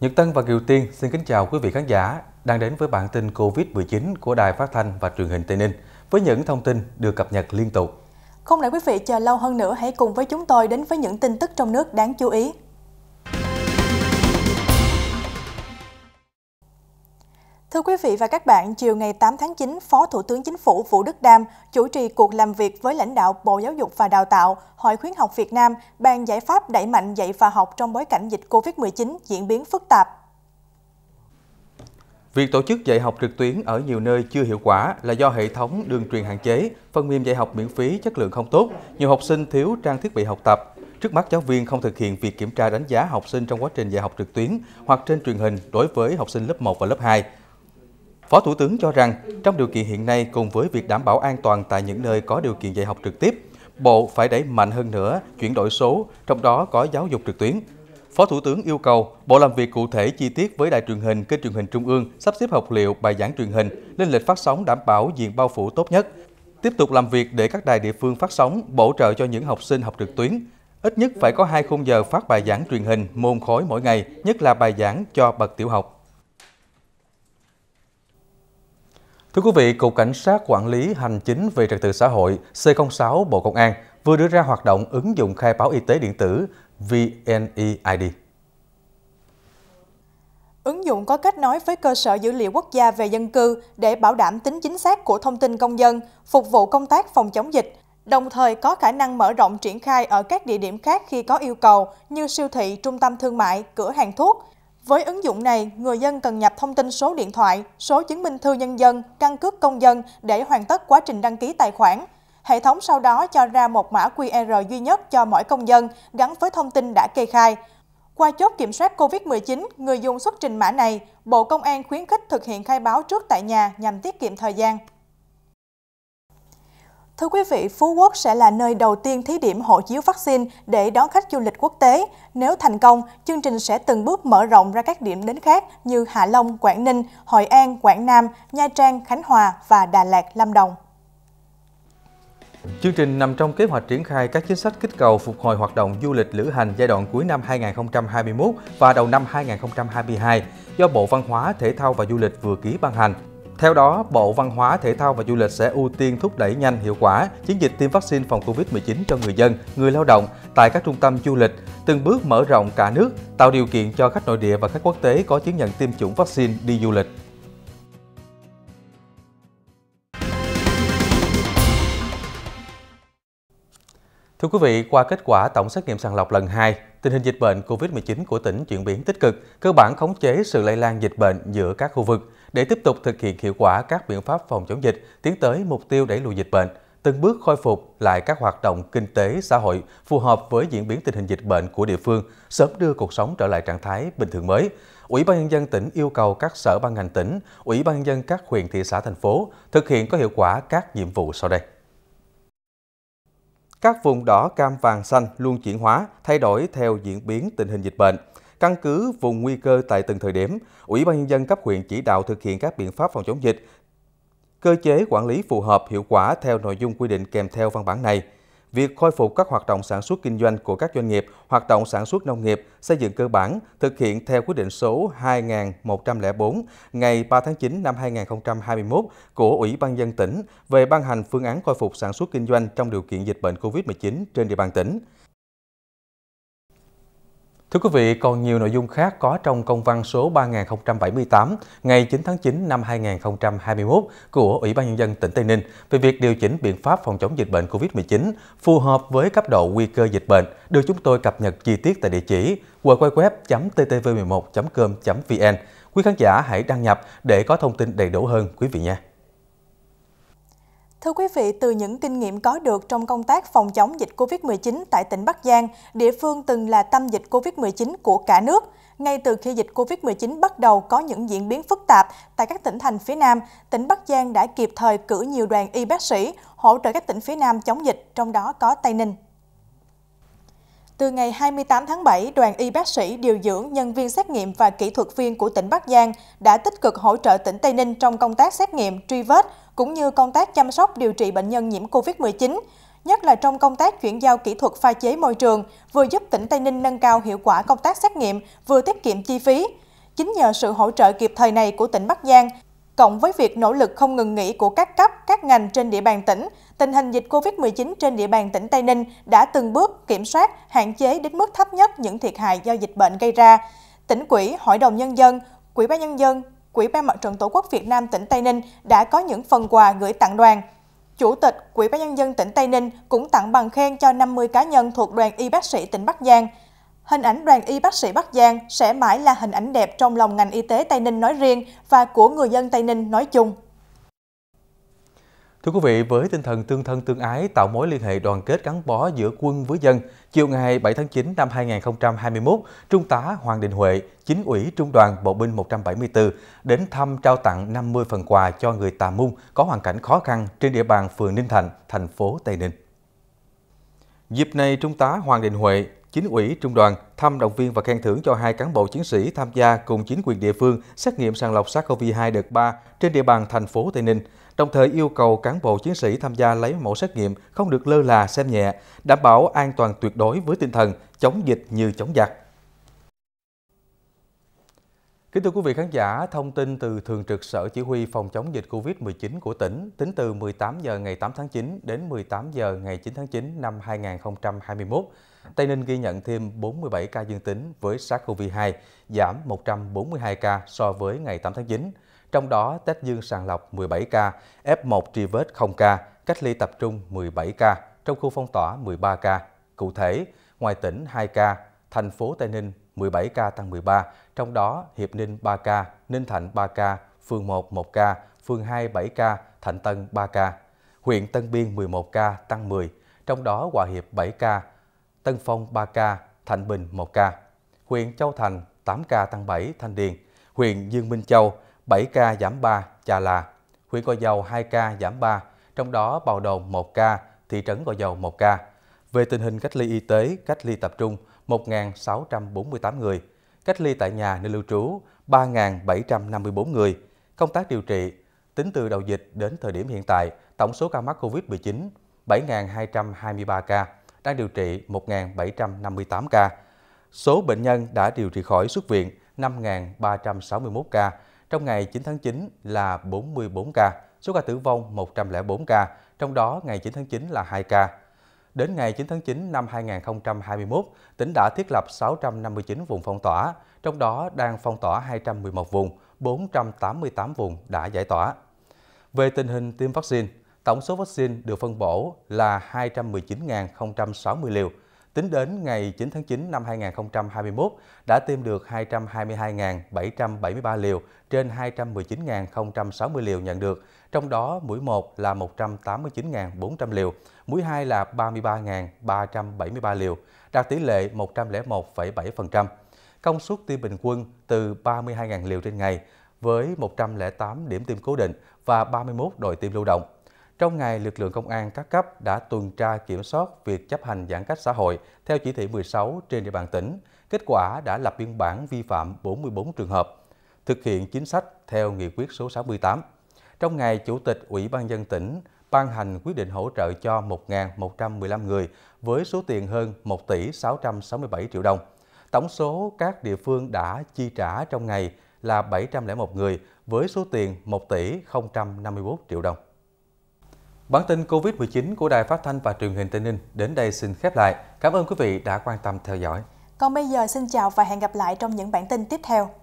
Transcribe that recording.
Nhật Tân và Kiều Tiên xin kính chào quý vị khán giả đang đến với bản tin COVID-19 của Đài Phát thanh và Truyền hình Tây Ninh với những thông tin được cập nhật liên tục. Không để quý vị chờ lâu hơn nữa, hãy cùng với chúng tôi đến với những tin tức trong nước đáng chú ý. Thưa quý vị và các bạn, chiều ngày 8 tháng 9, Phó Thủ tướng Chính phủ Vũ Đức Đam chủ trì cuộc làm việc với lãnh đạo Bộ Giáo dục và Đào tạo, Hội khuyến học Việt Nam bàn giải pháp đẩy mạnh dạy và học trong bối cảnh dịch COVID-19 diễn biến phức tạp. Việc tổ chức dạy học trực tuyến ở nhiều nơi chưa hiệu quả là do hệ thống đường truyền hạn chế, phần mềm dạy học miễn phí chất lượng không tốt, nhiều học sinh thiếu trang thiết bị học tập. Trước mắt giáo viên không thực hiện việc kiểm tra đánh giá học sinh trong quá trình dạy học trực tuyến hoặc trên truyền hình đối với học sinh lớp 1 và lớp 2. Phó Thủ tướng cho rằng, trong điều kiện hiện nay cùng với việc đảm bảo an toàn tại những nơi có điều kiện dạy học trực tiếp, Bộ phải đẩy mạnh hơn nữa chuyển đổi số, trong đó có giáo dục trực tuyến. Phó Thủ tướng yêu cầu Bộ làm việc cụ thể chi tiết với đài truyền hình, kênh truyền hình trung ương, sắp xếp học liệu, bài giảng truyền hình, lên lịch phát sóng đảm bảo diện bao phủ tốt nhất. Tiếp tục làm việc để các đài địa phương phát sóng, bổ trợ cho những học sinh học trực tuyến. Ít nhất phải có hai khung giờ phát bài giảng truyền hình môn khối mỗi ngày, nhất là bài giảng cho bậc tiểu học. Thưa quý vị, Cục Cảnh sát Quản lý Hành chính về Trật tự xã hội C06 Bộ Công an vừa đưa ra hoạt động ứng dụng khai báo y tế điện tử VNEID. Ứng dụng có kết nối với cơ sở dữ liệu quốc gia về dân cư để bảo đảm tính chính xác của thông tin công dân, phục vụ công tác phòng chống dịch, đồng thời có khả năng mở rộng triển khai ở các địa điểm khác khi có yêu cầu như siêu thị, trung tâm thương mại, cửa hàng thuốc, với ứng dụng này, người dân cần nhập thông tin số điện thoại, số chứng minh thư nhân dân, căn cước công dân để hoàn tất quá trình đăng ký tài khoản. Hệ thống sau đó cho ra một mã QR duy nhất cho mỗi công dân gắn với thông tin đã kê khai. Qua chốt kiểm soát COVID-19, người dùng xuất trình mã này, Bộ Công an khuyến khích thực hiện khai báo trước tại nhà nhằm tiết kiệm thời gian. Thưa quý vị, Phú Quốc sẽ là nơi đầu tiên thí điểm hộ chiếu vaccine để đón khách du lịch quốc tế. Nếu thành công, chương trình sẽ từng bước mở rộng ra các điểm đến khác như Hạ Long, Quảng Ninh, Hội An, Quảng Nam, Nha Trang, Khánh Hòa và Đà Lạt, Lâm Đồng. Chương trình nằm trong kế hoạch triển khai các chính sách kích cầu phục hồi hoạt động du lịch lữ hành giai đoạn cuối năm 2021 và đầu năm 2022 do Bộ Văn hóa, Thể thao và Du lịch vừa ký ban hành. Theo đó, Bộ Văn hóa, Thể thao và Du lịch sẽ ưu tiên thúc đẩy nhanh hiệu quả chiến dịch tiêm vaccine phòng Covid-19 cho người dân, người lao động tại các trung tâm du lịch, từng bước mở rộng cả nước, tạo điều kiện cho khách nội địa và khách quốc tế có chứng nhận tiêm chủng vaccine đi du lịch. Thưa quý vị, qua kết quả tổng xét nghiệm sàng lọc lần 2, tình hình dịch bệnh COVID-19 của tỉnh chuyển biến tích cực, cơ bản khống chế sự lây lan dịch bệnh giữa các khu vực để tiếp tục thực hiện hiệu quả các biện pháp phòng chống dịch, tiến tới mục tiêu đẩy lùi dịch bệnh, từng bước khôi phục lại các hoạt động kinh tế, xã hội phù hợp với diễn biến tình hình dịch bệnh của địa phương, sớm đưa cuộc sống trở lại trạng thái bình thường mới. Ủy ban nhân dân tỉnh yêu cầu các sở ban ngành tỉnh, ủy ban nhân dân các huyện thị xã thành phố thực hiện có hiệu quả các nhiệm vụ sau đây. Các vùng đỏ cam vàng xanh luôn chuyển hóa, thay đổi theo diễn biến tình hình dịch bệnh. Căn cứ vùng nguy cơ tại từng thời điểm, Ủy ban Nhân dân cấp huyện chỉ đạo thực hiện các biện pháp phòng chống dịch, cơ chế quản lý phù hợp hiệu quả theo nội dung quy định kèm theo văn bản này. Việc khôi phục các hoạt động sản xuất kinh doanh của các doanh nghiệp, hoạt động sản xuất nông nghiệp, xây dựng cơ bản thực hiện theo quyết định số 2104 ngày 3 tháng 9 năm 2021 của Ủy ban dân tỉnh về ban hành phương án khôi phục sản xuất kinh doanh trong điều kiện dịch bệnh COVID-19 trên địa bàn tỉnh. Thưa quý vị, còn nhiều nội dung khác có trong công văn số 3078 ngày 9 tháng 9 năm 2021 của Ủy ban Nhân dân tỉnh Tây Ninh về việc điều chỉnh biện pháp phòng chống dịch bệnh COVID-19 phù hợp với cấp độ nguy cơ dịch bệnh được chúng tôi cập nhật chi tiết tại địa chỉ www.ttv11.com.vn. Quý khán giả hãy đăng nhập để có thông tin đầy đủ hơn quý vị nhé. Thưa quý vị, từ những kinh nghiệm có được trong công tác phòng chống dịch COVID-19 tại tỉnh Bắc Giang, địa phương từng là tâm dịch COVID-19 của cả nước. Ngay từ khi dịch COVID-19 bắt đầu có những diễn biến phức tạp tại các tỉnh thành phía Nam, tỉnh Bắc Giang đã kịp thời cử nhiều đoàn y bác sĩ hỗ trợ các tỉnh phía Nam chống dịch, trong đó có Tây Ninh. Từ ngày 28 tháng 7, đoàn y bác sĩ, điều dưỡng, nhân viên xét nghiệm và kỹ thuật viên của tỉnh Bắc Giang đã tích cực hỗ trợ tỉnh Tây Ninh trong công tác xét nghiệm, truy vết, cũng như công tác chăm sóc điều trị bệnh nhân nhiễm COVID-19, nhất là trong công tác chuyển giao kỹ thuật pha chế môi trường, vừa giúp tỉnh Tây Ninh nâng cao hiệu quả công tác xét nghiệm, vừa tiết kiệm chi phí. Chính nhờ sự hỗ trợ kịp thời này của tỉnh Bắc Giang, cộng với việc nỗ lực không ngừng nghỉ của các cấp, các ngành trên địa bàn tỉnh, tình hình dịch COVID-19 trên địa bàn tỉnh Tây Ninh đã từng bước kiểm soát, hạn chế đến mức thấp nhất những thiệt hại do dịch bệnh gây ra. Tỉnh quỹ, Hội đồng Nhân dân, Quỹ ban Nhân dân, Quỹ ban Mặt trận Tổ quốc Việt Nam tỉnh Tây Ninh đã có những phần quà gửi tặng đoàn. Chủ tịch Quỹ ban nhân dân tỉnh Tây Ninh cũng tặng bằng khen cho 50 cá nhân thuộc đoàn y bác sĩ tỉnh Bắc Giang. Hình ảnh đoàn y bác sĩ Bắc Giang sẽ mãi là hình ảnh đẹp trong lòng ngành y tế Tây Ninh nói riêng và của người dân Tây Ninh nói chung. Thưa quý vị, với tinh thần tương thân tương ái tạo mối liên hệ đoàn kết gắn bó giữa quân với dân, chiều ngày 7 tháng 9 năm 2021, Trung tá Hoàng Đình Huệ, Chính ủy Trung đoàn Bộ binh 174 đến thăm trao tặng 50 phần quà cho người tà mung có hoàn cảnh khó khăn trên địa bàn phường Ninh Thành, thành phố Tây Ninh. Dịp này, Trung tá Hoàng Đình Huệ, Chính ủy trung đoàn thăm động viên và khen thưởng cho hai cán bộ chiến sĩ tham gia cùng chính quyền địa phương xét nghiệm sàng lọc SARS-CoV-2 đợt 3 trên địa bàn thành phố Tây Ninh, đồng thời yêu cầu cán bộ chiến sĩ tham gia lấy mẫu xét nghiệm không được lơ là xem nhẹ, đảm bảo an toàn tuyệt đối với tinh thần chống dịch như chống giặc. Kính thưa quý vị khán giả, thông tin từ Thường trực Sở Chỉ huy Phòng chống dịch COVID-19 của tỉnh tính từ 18 giờ ngày 8 tháng 9 đến 18 giờ ngày 9 tháng 9 năm 2021, Tây Ninh ghi nhận thêm 47 ca dương tính với SARS-CoV-2, giảm 142 ca so với ngày 8 tháng 9. Trong đó, test dương sàng lọc 17 ca, F1 truy vết 0 ca, cách ly tập trung 17 ca, trong khu phong tỏa 13 ca. Cụ thể, ngoài tỉnh 2 ca, thành phố Tây Ninh 17 ca tăng 13, trong đó Hiệp Ninh 3 ca, Ninh Thạnh 3 ca, phường 1 1 ca, phường 2 7 ca, Thạnh Tân 3 ca. Huyện Tân Biên 11 ca, tăng 10, trong đó Hòa Hiệp 7 ca, Tân Phong 3 ca, Thạnh Bình 1 ca. Huyện Châu Thành 8 ca tăng 7, Thanh Điền. Huyện Dương Minh Châu 7 ca giảm 3, trà Là. Huyện Gò Dầu 2 ca giảm 3, trong đó Bào Đồn 1 ca, thị trấn Gò Dầu 1 ca. Về tình hình cách ly y tế, cách ly tập trung 1.648 người, cách ly tại nhà nơi lưu trú 3.754 người. Công tác điều trị, tính từ đầu dịch đến thời điểm hiện tại, tổng số ca mắc COVID-19 7.223 ca, đang điều trị 1.758 ca. Số bệnh nhân đã điều trị khỏi xuất viện 5.361 ca, trong ngày 9 tháng 9 là 44 ca, số ca tử vong 104 ca, trong đó ngày 9 tháng 9 là 2 ca. Đến ngày 9 tháng 9 năm 2021, tỉnh đã thiết lập 659 vùng phong tỏa, trong đó đang phong tỏa 211 vùng, 488 vùng đã giải tỏa. Về tình hình tiêm vaccine, tổng số vaccine được phân bổ là 219.060 liều, Tính đến ngày 9 tháng 9 năm 2021 đã tiêm được 222.773 liều trên 219.060 liều nhận được, trong đó mũi 1 là 189.400 liều, mũi 2 là 33.373 liều, đạt tỷ lệ 101,7%. Công suất tiêm bình quân từ 32.000 liều trên ngày với 108 điểm tiêm cố định và 31 đội tiêm lưu động. Trong ngày, lực lượng công an các cấp đã tuần tra kiểm soát việc chấp hành giãn cách xã hội theo chỉ thị 16 trên địa bàn tỉnh. Kết quả đã lập biên bản vi phạm 44 trường hợp, thực hiện chính sách theo nghị quyết số 68. Trong ngày, Chủ tịch Ủy ban dân tỉnh ban hành quyết định hỗ trợ cho 1.115 người với số tiền hơn 1 tỷ 667 triệu đồng. Tổng số các địa phương đã chi trả trong ngày là 701 người với số tiền 1 tỷ 051 triệu đồng. Bản tin COVID-19 của Đài Phát thanh và Truyền hình Tây Ninh đến đây xin khép lại. Cảm ơn quý vị đã quan tâm theo dõi. Còn bây giờ xin chào và hẹn gặp lại trong những bản tin tiếp theo.